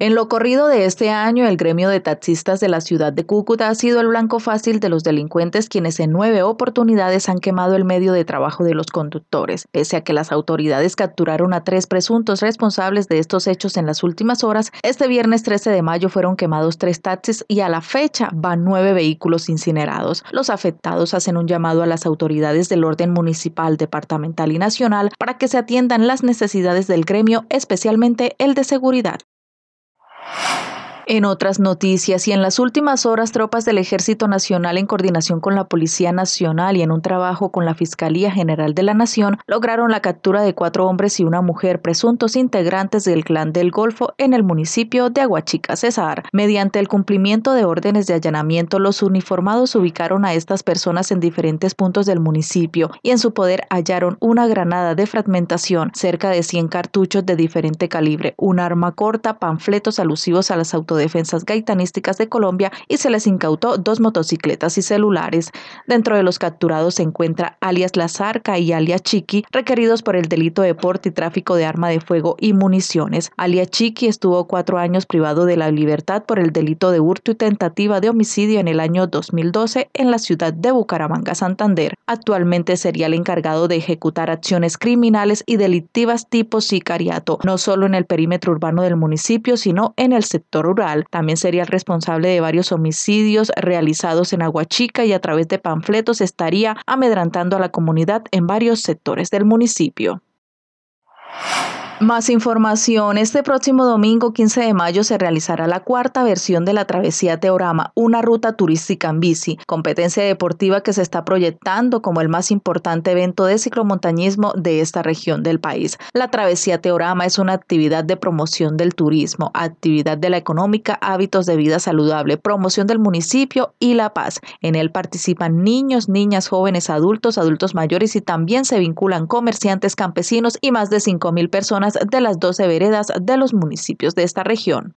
En lo corrido de este año, el gremio de taxistas de la ciudad de Cúcuta ha sido el blanco fácil de los delincuentes quienes en nueve oportunidades han quemado el medio de trabajo de los conductores. Pese a que las autoridades capturaron a tres presuntos responsables de estos hechos en las últimas horas, este viernes 13 de mayo fueron quemados tres taxis y a la fecha van nueve vehículos incinerados. Los afectados hacen un llamado a las autoridades del orden municipal, departamental y nacional para que se atiendan las necesidades del gremio, especialmente el de seguridad. you En otras noticias y en las últimas horas, tropas del Ejército Nacional en coordinación con la Policía Nacional y en un trabajo con la Fiscalía General de la Nación lograron la captura de cuatro hombres y una mujer presuntos integrantes del Clan del Golfo en el municipio de Aguachica Cesar. Mediante el cumplimiento de órdenes de allanamiento, los uniformados ubicaron a estas personas en diferentes puntos del municipio y en su poder hallaron una granada de fragmentación, cerca de 100 cartuchos de diferente calibre, un arma corta, panfletos alusivos a las autoridades Defensas Gaitanísticas de Colombia y se les incautó dos motocicletas y celulares. Dentro de los capturados se encuentra alias Lazarca y alias Chiqui, requeridos por el delito de porte y tráfico de arma de fuego y municiones. Alias Chiqui estuvo cuatro años privado de la libertad por el delito de hurto y tentativa de homicidio en el año 2012 en la ciudad de Bucaramanga, Santander. Actualmente sería el encargado de ejecutar acciones criminales y delictivas tipo sicariato, no solo en el perímetro urbano del municipio, sino en el sector rural también sería el responsable de varios homicidios realizados en Aguachica y a través de panfletos estaría amedrantando a la comunidad en varios sectores del municipio. Más información. Este próximo domingo 15 de mayo se realizará la cuarta versión de la travesía Teorama, una ruta turística en bici, competencia deportiva que se está proyectando como el más importante evento de ciclomontañismo de esta región del país. La travesía Teorama es una actividad de promoción del turismo, actividad de la económica, hábitos de vida saludable, promoción del municipio y la paz. En él participan niños, niñas, jóvenes, adultos, adultos mayores y también se vinculan comerciantes, campesinos y más de 5.000 personas de las 12 veredas de los municipios de esta región.